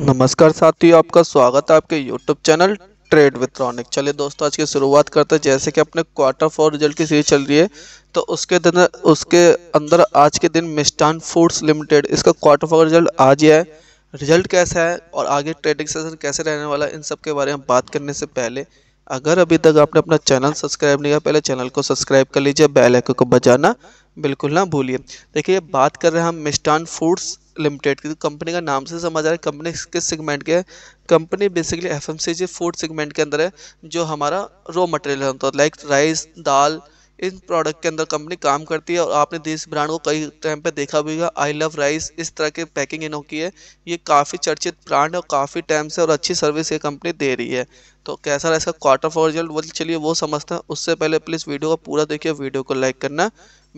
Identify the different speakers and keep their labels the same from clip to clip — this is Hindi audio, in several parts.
Speaker 1: नमस्कार साथियों आपका स्वागत है आपके YouTube channel trade with Ronik चलिए दोस्तों आज की शुरुआत करते हैं जैसे कि अपने क्वार्टर फोर रिजल्ट की सीरीज चल रही है तो उसके दिन उसके अंदर आज के दिन मिस्टान फूड्स लिमिटेड इसका क्वार्टर फोर रिजल्ट आज ही है रिजल्ट कैसा है और आगे ट्रेडिंग सेशन कैसे रहने वाला है इन सब के बारे में बात करने से पहले अगर अभी तक आपने अपना चैनल सब्सक्राइब नहीं किया पहले चैनल को सब्सक्राइब कर लीजिए बेल आइकन को बजाना बिल्कुल ना भूलिए देखिए बात कर रहे हैं हम मिस्टान फूड्स लिमिटेड की तो कंपनी का नाम से समझ आ रहा है कंपनी किस सेगमेंट के है company basically F food segment के अंदर है जो हमारा रॉ मटेरियल होता है लाइक मतलब राइस दाल इन प्रोडक्ट के अंदर कंपनी काम करती है और आपने इस ब्रांड को कई टाइम पे देखा भी होगा आई लव राइस इस तरह के पैकिंग इन्हों की है ये काफ़ी चर्चित ब्रांड है और काफ़ी टाइम से और अच्छी सर्विस ये कंपनी दे रही है तो कैसा रहा इसका क्वार्टर फॉर रिजल्ट वो चलिए वो समझते हैं उससे पहले प्लीज़ वीडियो को पूरा देखिए वीडियो को लाइक करना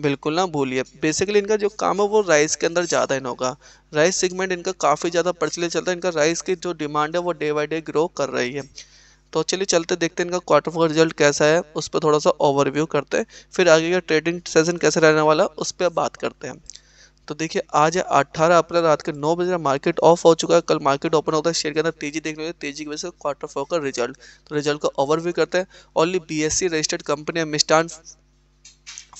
Speaker 1: बिल्कुल ना भूलिए बेसिकली इनका जो काम है वो राइस के अंदर ज़्यादा इन होगा राइस सेगमेंट इनका काफ़ी ज़्यादा प्रचलित चलता है इनका राइस की जो डिमांड है वो डे बाई डे ग्रो कर रही है तो चलिए चलते देखते हैं इनका क्वार्टर फोर रिजल्ट कैसा है उस पर थोड़ा सा ओवरव्यू करते हैं फिर आगे का ट्रेडिंग सेशन कैसे रहने वाला उस पर बात करते हैं तो देखिए आज है अट्ठारह अप्रैल रात के नौ बजे मार्केट ऑफ हो चुका है कल मार्केट ओपन होता है शेयर के अंदर तेजी देखने लिए तेजी की वजह से क्वार्टर फोर का रिजल्ट तो रिजल्ट का ओवरव्यू करते हैं ओनली बीएससी रजिस्टर्ड कंपनी है Mishtann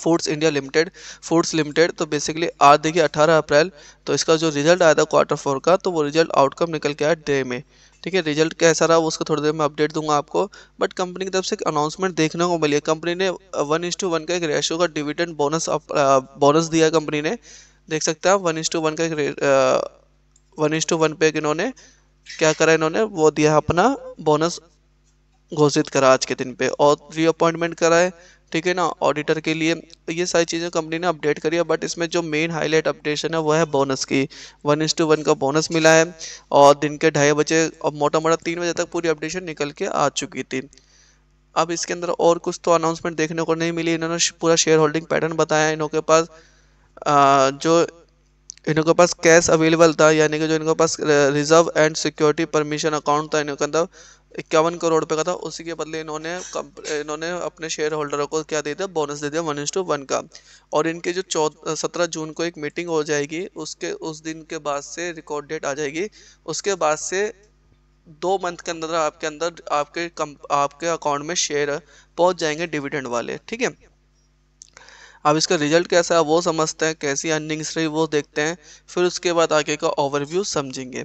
Speaker 1: foods India limited foods limited तो बेसिकली आज देखिए 18 अप्रैल तो इसका जो रिजल्ट आया था क्वार्टर फोर का तो वो रिजल्ट आउटकम निकल के आया डे में ठीक है रिजल्ट कैसा रहा उसका थोड़ी देर में अपडेट दूंगा आपको बट कंपनी की तरफ से एक अनाउंसमेंट देखने को मिली है कंपनी ने वन इंस टू वन का एक रेशो का डिविडेंड बोनस बोनस दिया कंपनी ने देख सकते हैं आप वन इंस टू वन का एक वन इंस टू वन पे इन्होंने क्या करा इन्होंने वो दिया अपना बोनस घोषित करा आज के दिन पे और रीअपॉइंटमेंट कराए ठीक है ना ऑडिटर के लिए तो ये सारी चीज़ें कंपनी ने अपडेट करी है बट इसमें जो मेन हाईलाइट अपडेशन है वो है बोनस की वन इंस टू वन का बोनस मिला है और दिन के ढाई बजे और मोटा मोटा तीन बजे तक पूरी अपडेशन निकल के आ चुकी थी अब इसके अंदर और कुछ तो अनाउंसमेंट देखने को नहीं मिली इन्होंने पूरा शेयर होल्डिंग पैटर्न बताया इन्हों के पास आ, जो इनके पास कैश अवेलेबल था यानी कि जो इनके पास reserve and security permission account था इनके अंदर इक्यावन करोड़ रुपये का था उसी के बदले इन्होंने इन्होंने अपने शेयर होल्डरों को क्या दे दिया बोनस दे दिया वन इंस टू वन का और इनके जो चौ सत्रह जून को एक मीटिंग हो जाएगी उसके उस दिन के बाद से रिकॉर्ड डेट आ जाएगी उसके बाद से दो मंथ के अंदर आपके अंदर आपके कम आपके अकाउंट में शेयर पहुंच जाएंगे डिविडेंड वाले ठीक है अब इसका रिजल्ट कैसा है वो समझते हैं कैसी अर्निंग्स रही वो देखते हैं फिर उसके बाद आगे का ओवरव्यू समझेंगे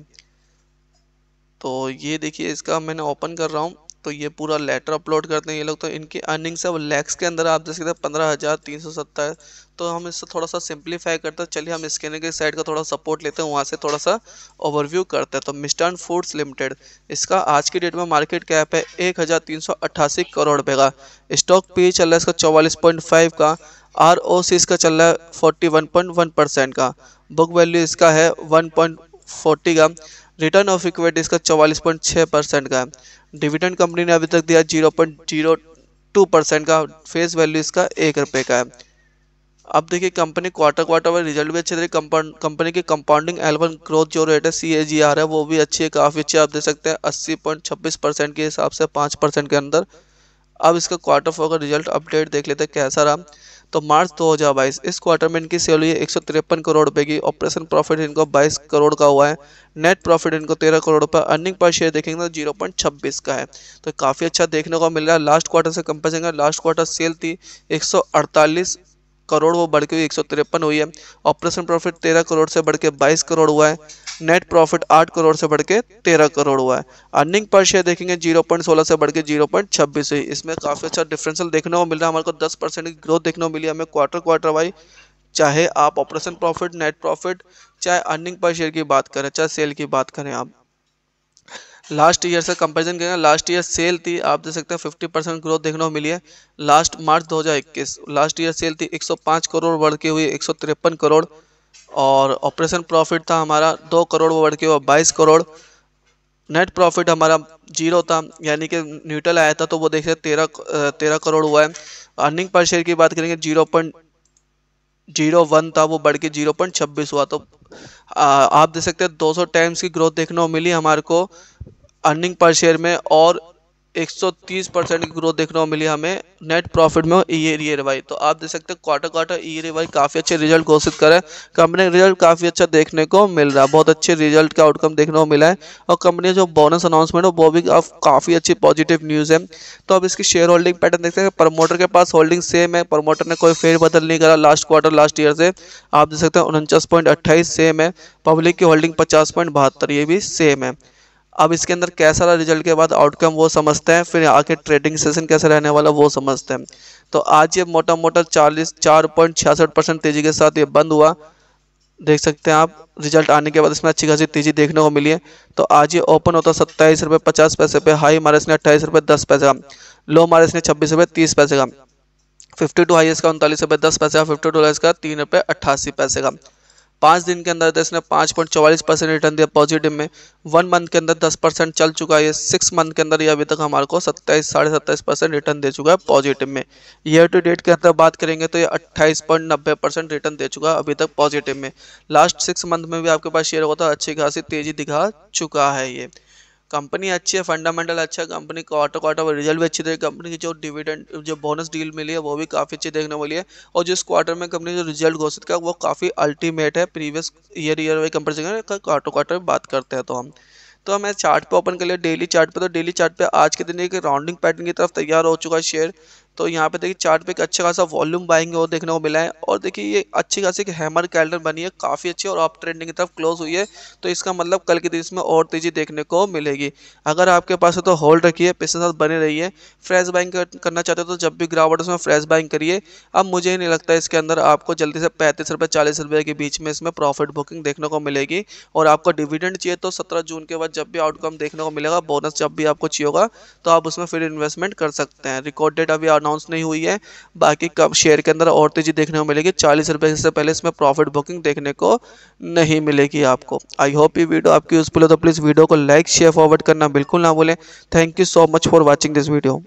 Speaker 1: तो ये देखिए इसका मैंने ओपन कर रहा हूँ तो ये पूरा लेटर अपलोड करते हैं ये लोग तो इनकी अर्निंग्स है वो लैक्स के अंदर आप देख सकते हैं पंद्रह हज़ार तीन सौ सत्तर तो हम इससे थोड़ा सा सिंप्लीफाई करते हैं चलिए हम स्कैनर के साइड का थोड़ा सपोर्ट लेते हैं वहाँ से थोड़ा सा ओवरव्यू करते हैं तो मिस्टर्न फूड्स लिमिटेड इसका आज की डेट में मार्केट कैप है एक हज़ार तीन सौ अट्ठासी करोड़ रुपये का स्टॉक पी चल रहा है इसका चौवालीस पॉइंट फाइव का आर ओ सी इसका चल रहा है forty one point one percent का बुक वैल्यू इसका है वन पॉइंट फोर्टी का रिटर्न ऑफ इक्विटी इसका चवालीस पॉइंट छः परसेंट का है डिविडेंड कंपनी ने अभी तक दिया zero point zero two percent का फेस वैल्यू इसका एक रुपये का है अब देखिए कंपनी क्वार्टर क्वार्टर में रिजल्ट भी अच्छे थे कंपनी की कंपाउंडिंग एलवन ग्रोथ जो रेट है सी ए जी आर है वो भी अच्छी है काफ़ी अच्छी आप देख सकते हैं अस्सी पॉइंट छब्बीस परसेंट के हिसाब से पाँच परसेंट के अंदर अब इसका क्वार्टर फोर का रिजल्ट अपडेट देख लेते हैं कैसा रहा तो मार्च 2022 इस क्वार्टर में इनकी सेल हुई है एक करोड़ रुपए की ऑपरेशन प्रॉफिट इनको 22 करोड़ का हुआ है नेट प्रॉफिट इनको 13 करोड़ रुपए अर्निंग पर शेयर देखेंगे तो जीरो पॉइंट छब्बीस का है तो काफ़ी अच्छा देखने को मिल रहा है लास्ट क्वार्टर से कंपेयर करेंगे लास्ट क्वार्टर सेल थी एक करोड़ वो बढ़ के हुई एक हुई है ऑपरेशन प्रॉफिट तेरह करोड़ से बढ़ के बाईस करोड़ हुआ है नेट प्रॉफिट आठ करोड़ से बढ़ के तेरह करोड़ हुआ है अर्निंग पर शेयर देखेंगे जीरो पॉइंट सोलह से बढ़ के जीरो पॉइंट छब्बीस हुई इसमें काफ़ी अच्छा डिफरेंसल देखने को मिल रहा है हमारे को दस परसेंट की ग्रोथ देखने को मिली हमें क्वार्टर क्वार्टर वाई चाहे आप ऑपरेशन प्रॉफिट नेट प्रॉफिट चाहे अर्निंग पर शेयर की बात करें चाहे सेल की बात करें आप लास्ट ईयर से कंपेरिजन करें लास्ट ईयर सेल थी आप देख सकते हैं फिफ्टी परसेंट ग्रोथ देखने को मिली है last March 2021 last year sale थी 105 करोड़ बढ़ के हुई एक करोड़ और ऑपरेशन प्रॉफिट था हमारा दो करोड़ वो बढ़ के हुआ बाईस करोड़ नेट प्रॉफिट हमारा जीरो था यानी कि न्यूट्रल आया था तो वो देखिए तेरह तेरह करोड़ हुआ है अर्निंग पर शेयर की बात करेंगे जीरो पॉइंट जीरो वन था वो बढ़ के जीरो पॉइंट छब्बीस हुआ तो आ, आप देख सकते हैं दो सौ टाइम्स की ग्रोथ देखने को मिली हमारे को अर्निंग पर शेयर में और 130 परसेंट की ग्रोथ देखने को मिली हमें नेट प्रॉफिट में ईयर ईयर वाई तो आप देख सकते हैं क्वार्टर क्वार्टर ईयर वाई काफ़ी अच्छे रिजल्ट घोषित करें कंपनी का रिजल्ट काफ़ी अच्छा देखने को मिल रहा है बहुत अच्छे रिजल्ट का आउटकम देखने को मिला है और कंपनी का जो बोनस अनाउंसमेंट है वो भी काफ़ी अच्छी पॉजिटिव न्यूज़ है तो अब इसकी शेयर होल्डिंग पैटर्न देख सकते हैं प्रमोटर के पास होल्डिंग सेम है प्रमोटर ने कोई बदल नहीं करा लास्ट क्वार्टर लास्ट ईयर से आप देख सकते हैं उनचास सेम है पब्लिक की होल्डिंग पचास ये भी सेम है अब इसके अंदर कैसा रहा रिजल्ट के बाद आउटकम वो समझते हैं फिर आके ट्रेडिंग सेशन कैसे रहने वाला वो समझते हैं तो आज ये मोटा मोटा चालीस चार पॉइंट छियासठ परसेंट तेज़ी के साथ ये बंद हुआ देख सकते हैं आप रिजल्ट आने के बाद इसमें अच्छी खासी तेज़ी देखने को मिली है तो आज ये ओपन होता सत्ताईस रुपये पचास पैसे पे हाई मारे इसने अट्ठाईस रुपये दस पैसे का लो मारे इसने छब्बीस रुपये तीस पैसे का फिफ्टी टू हाई का उनतालीस रुपये दस पैसे का फिफ्टी टू हाई का तीन रुपये अट्ठासी पैसे का पाँच दिन के अंदर इसने पाँच पॉइंट चौवालीस परसेंट रिटर्न दिया पॉजिटिव में वन मंथ के अंदर दस परसेंट चल चुका है सिक्स मंथ के अंदर ये अभी तक हमारे को सत्ताईस साढ़े सत्ताईस परसेंट रिटर्न दे चुका है पॉजिटिव में ईयर टू डेट के अंदर बात करेंगे तो ये अट्ठाईस पॉइंट नब्बे परसेंट रिटर्न दे चुका है अभी तक पॉजिटिव में लास्ट सिक्स मंथ में भी आपके पास शेयर होता है अच्छी खासी तेजी दिखा चुका है ये कंपनी अच्छी है फंडामेंटल अच्छा है कंपनी क्वार्टर क्वार्टर रिजल्ट भी अच्छी थी कंपनी की जो डिविडेंड जो बोनस डील मिली है वो भी काफ़ी अच्छी देखने वाली है और जिस क्वार्टर में कंपनी जो रिजल्ट घोषित किया वो काफ़ी अल्टीमेट है previous year year Y company से क्वार्टर क्वार्टर बात करते हैं तो हम तो हमें चार्ट पे ओपन कर लिया डेली चार्ट पे तो डेली चार्ट पे आज के दिन एक राउंडिंग पैटर्न की तरफ तैयार हो चुका है शेयर तो यहाँ पे देखिए चार्ट पे एक अच्छा खासा वॉल्यूम बाइंग और देखने को मिला है और देखिए ये अच्छी खासी एक हैमर कैलेंडर बनी है काफ़ी अच्छी और आप ट्रेंडिंग की तरफ क्लोज हुई है तो इसका मतलब कल के दिन इसमें और तेज़ी देखने को मिलेगी अगर आपके पास है तो होल्ड रखिए पैसे साथ बने रहिए फ्रेश बाइंग करना चाहते हो तो जब भी गिरावट उसमें फ्रेश बाइंग करिए अब मुझे नहीं लगता इसके अंदर आपको जल्दी से पैंतीस रुपये चालीस रुपये के बीच में इसमें प्रॉफिट बुकिंग देखने को मिलेगी और आपको डिविडेंड चाहिए तो सत्रह जून के बाद जब भी आउटकम देखने को मिलेगा बोनस जब भी आपको चाहिए होगा तो आप उसमें फिर इन्वेस्टमेंट कर सकते हैं रिकॉर्ड डेट अभी अनाउंस नहीं हुई है बाकी कम शेयर के अंदर और तेज़ी देखने को मिलेगी चालीस रुपए से पहले इसमें प्रॉफिट बुकिंग देखने को नहीं मिलेगी आपको आई होप ये वीडियो आपकी यूजफुल हो तो प्लीज़ वीडियो को लाइक शेयर फॉरवर्ड करना बिल्कुल ना भूलें thank you so much for watching this video